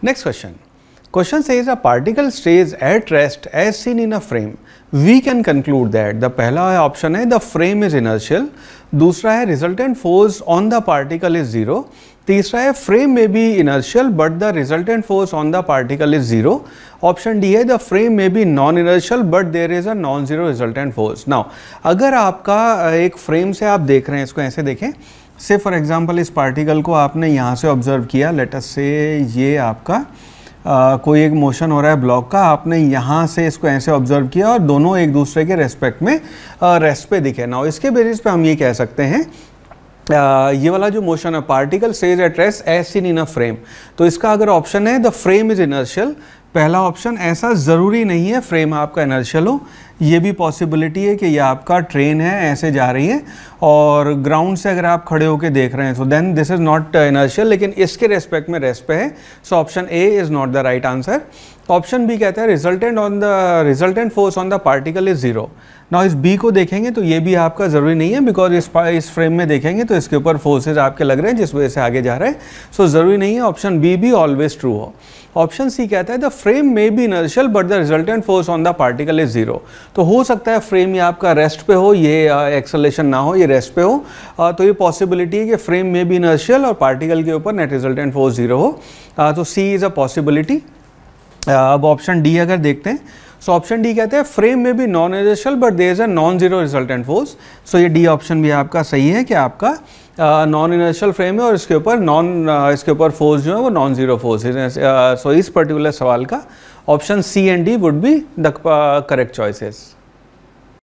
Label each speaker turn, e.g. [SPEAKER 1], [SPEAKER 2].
[SPEAKER 1] Next question. Question says a particle stays at rest as seen in a frame. We can conclude that the पहला option है the frame is inertial. दूसरा है resultant force on the particle is zero. तीसरा है frame may be inertial but the resultant force on the particle is zero option D है the frame may be non inertial but there is a non zero resultant force now अगर आपका एक frame से आप देख रहे हैं इसको ऐसे देखें से फॉर एग्जाम्पल इस पार्टिकल को आपने यहाँ से ऑब्जर्व किया लेटस से ये आपका Uh, कोई एक मोशन हो रहा है ब्लॉक का आपने यहाँ से इसको ऐसे ऑब्जर्व किया और दोनों एक दूसरे के रेस्पेक्ट में रेस्ट पे दिखे ना इसके बेसिस पे हम ये कह सकते हैं आ, ये वाला जो मोशन है particle says at rest as in in a frame तो इसका अगर ऑप्शन है द फ्रेम इज इनर्शियल पहला ऑप्शन ऐसा ज़रूरी नहीं है फ्रेम आपका इनर्शियल हो ये भी पॉसिबिलिटी है कि यह आपका ट्रेन है ऐसे जा रही है और ग्राउंड से अगर आप खड़े होकर देख रहे हैं so then this is not inertial लेकिन इसके रेस्पेक्ट में रेस्ट है so option A is not the right answer option B कहता है resultant on the resultant force on the particle is zero now इस बी को देखेंगे तो ये भी आपका ज़रूरी नहीं है बिकॉज इस इस फ्रेम में देखेंगे तो इसके ऊपर फोर्सेज आपके लग रहे हैं जिस वजह से आगे जा रहे हैं सो so, ज़रूरी नहीं है ऑप्शन बी भी ऑलवेज ट्रू हो ऑप्शन सी कहता है the frame may be inertial but the resultant force on the particle is zero तो हो सकता है फ्रेम ये आपका रेस्ट पे हो ये एक्सलेशन ना हो ये रेस्ट पे हो आ, तो ये पॉसिबिलिटी है कि फ्रेम में भी इनर्शियल और पार्टिकल के ऊपर नेट रिजल्टेंट फोर्स जीरो हो आ, तो सी इज़ अ पॉसिबिलिटी अब ऑप्शन डी अगर देखते हैं सो ऑप्शन डी कहते हैं फ्रेम में भी non inertial but there is a non zero resultant force so ये डी ऑप्शन भी आपका सही है कि आपका नॉन इनर्शियल फ्रेम है और इसके ऊपर नॉन इसके ऊपर फोर्स जो है वो नॉन जीरो फोर्स सो इस पर्टिकुलर सवाल का option C and D would be the correct choices